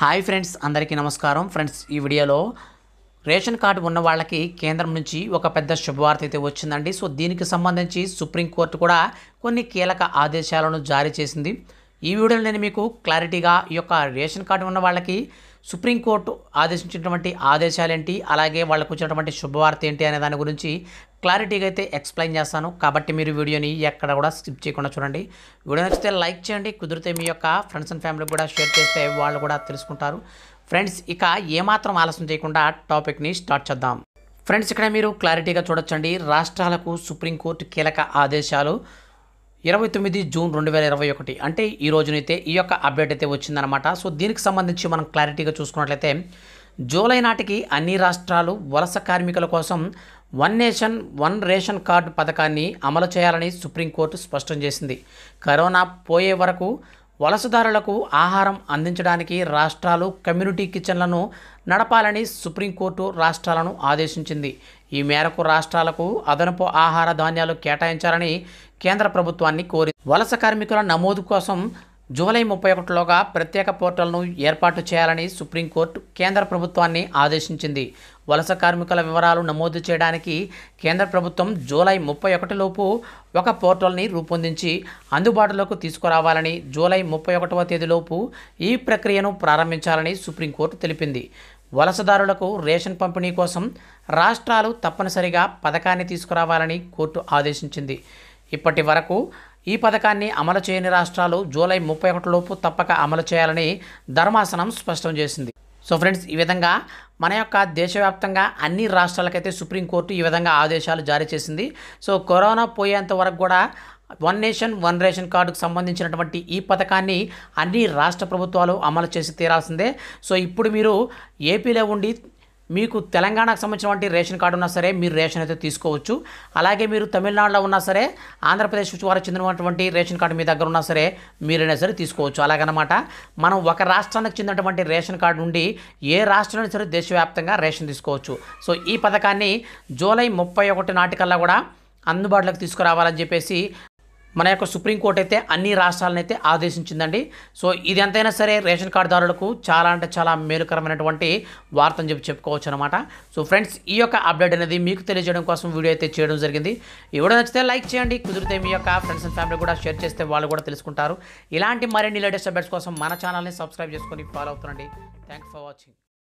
hi friends అందరికీ నమస్కారం friends ఈ వీడియోలో రేషన్ కార్డు ఉన్న వాళ్ళకి కేంద్రం నుంచి ఒక పెద్ద శుభవార్త అయితే వచ్చిందండి సో దీనికి సంబంధించి సుప్రీంకోర్టు కూడా కొన్ని కీలక ఆదేశాలను జారీ చేసింది ఈ వీడియోలో నేను మీకు క్లారిటీగా ఈ యొక్క రేషన్ కార్డు ఉన్న వాళ్ళకి సుప్రీంకోర్టు ఆదేశించినటువంటి ఆదేశాలేంటి అలాగే వాళ్ళకు వచ్చినటువంటి శుభవార్త ఏంటి అనే దాని గురించి క్లారిటీగా అయితే ఎక్స్ప్లెయిన్ చేస్తాను కాబట్టి మీరు వీడియోని ఎక్కడ కూడా స్కిప్ చేయకుండా చూడండి వీడియో నచ్చితే లైక్ చేయండి కుదిరితే మీ యొక్క ఫ్రెండ్స్ అండ్ ఫ్యామిలీ కూడా షేర్ చేస్తే వాళ్ళు కూడా తెలుసుకుంటారు ఫ్రెండ్స్ ఇక ఏమాత్రం ఆలస్యం చేయకుండా టాపిక్ని స్టార్ట్ చేద్దాం ఫ్రెండ్స్ ఇక్కడ మీరు క్లారిటీగా చూడొచ్చండి రాష్ట్రాలకు సుప్రీంకోర్టు కీలక ఆదేశాలు ఇరవై తొమ్మిది జూన్ రెండు వేల ఇరవై ఒకటి అంటే ఈ రోజునైతే ఈ యొక్క అప్డేట్ అయితే వచ్చిందనమాట సో దీనికి సంబంధించి మనం క్లారిటీగా చూసుకున్నట్లయితే జూలై నాటికి అన్ని రాష్ట్రాలు వలస కార్మికుల కోసం one nation one ration card పథకాన్ని అమలు చేయాలని సుప్రీంకోర్టు స్పష్టం చేసింది కరోనా పోయే వరకు వలసదారులకు ఆహారం అందించడానికి రాష్ట్రాలు కమ్యూనిటీ కిచెన్లను నడపాలని సుప్రీంకోర్టు రాష్ట్రాలను ఆదేశించింది ఈ మేరకు రాష్ట్రాలకు అదనపు ఆహార ధాన్యాలు కేటాయించాలని కేంద్ర ప్రభుత్వాన్ని కోరి వలస కార్మికుల నమోదు కోసం జూలై ముప్పై ఒకటిలోగా ప్రత్యేక పోర్టల్ను ఏర్పాటు చేయాలని సుప్రీంకోర్టు కేంద్ర ప్రభుత్వాన్ని ఆదేశించింది వలస కార్మికుల వివరాలు నమోదు చేయడానికి కేంద్ర ప్రభుత్వం జూలై ముప్పై ఒకటిలోపు ఒక పోర్టల్ని రూపొందించి అందుబాటులోకి తీసుకురావాలని జూలై ముప్పై ఒకటవ తేదీలోపు ఈ ప్రక్రియను ప్రారంభించాలని సుప్రీంకోర్టు తెలిపింది వలసదారులకు రేషన్ పంపిణీ కోసం రాష్ట్రాలు తప్పనిసరిగా పథకాన్ని తీసుకురావాలని కోర్టు ఆదేశించింది ఇప్పటి వరకు ఈ పథకాన్ని అమలు చేయని రాష్ట్రాలు జూలై ముప్పై ఒకటిలోపు తప్పక అమలు చేయాలని ధర్మాసనం స్పష్టం చేసింది సో ఫ్రెండ్స్ ఈ విధంగా మన యొక్క దేశవ్యాప్తంగా అన్ని రాష్ట్రాలకైతే సుప్రీంకోర్టు ఈ విధంగా ఆదేశాలు జారీ చేసింది సో కరోనా పోయేంత వరకు కూడా వన్ నేషన్ వన్ రేషన్ కార్డుకు సంబంధించినటువంటి ఈ పథకాన్ని అన్ని రాష్ట్ర ప్రభుత్వాలు అమలు చేసి తీరాల్సిందే సో ఇప్పుడు మీరు ఏపీలో ఉండి మీకు తెలంగాణకు సంబంధించినటువంటి రేషన్ కార్డు ఉన్నా సరే మీరు రేషన్ అయితే తీసుకోవచ్చు అలాగే మీరు తమిళనాడులో ఉన్నా సరే ఆంధ్రప్రదేశ్ వారికి చెందినటువంటి రేషన్ కార్డు మీ దగ్గర ఉన్నా సరే మీరైనా సరే తీసుకోవచ్చు అలాగనమాట మనం ఒక రాష్ట్రానికి చెందినటువంటి రేషన్ కార్డు నుండి ఏ రాష్ట్రంలో సరే దేశవ్యాప్తంగా రేషన్ తీసుకోవచ్చు సో ఈ పథకాన్ని జూలై ముప్పై ఒకటి నాటికల్లా కూడా అందుబాటులోకి తీసుకురావాలని చెప్పేసి మన యొక్క సుప్రీంకోర్టు అయితే అన్ని రాష్ట్రాలనైతే ఆదేశించిందండి సో ఇది ఎంతైనా సరే రేషన్ కార్డుదారులకు చాలా అంటే చాలా మేలుకరమైనటువంటి వార్త అని చెప్పి చెప్పుకోవచ్చు అనమాట సో ఫ్రెండ్స్ ఈ యొక్క అప్డేట్ అనేది మీకు తెలియజేయడం కోసం వీడియో అయితే చేయడం జరిగింది ఎవరు నచ్చితే లైక్ చేయండి కుదిరితే మీ యొక్క ఫ్రెండ్స్ అండ్ ఫ్యామిలీ కూడా షేర్ చేస్తే వాళ్ళు కూడా తెలుసుకుంటారు ఇలాంటి మరిన్ని లేటెస్ట్ అప్డేట్స్ కోసం మన ఛానల్ని సబ్స్క్రైబ్ చేసుకొని ఫాలో అవుతుండండి థ్యాంక్స్ ఫర్ వాచింగ్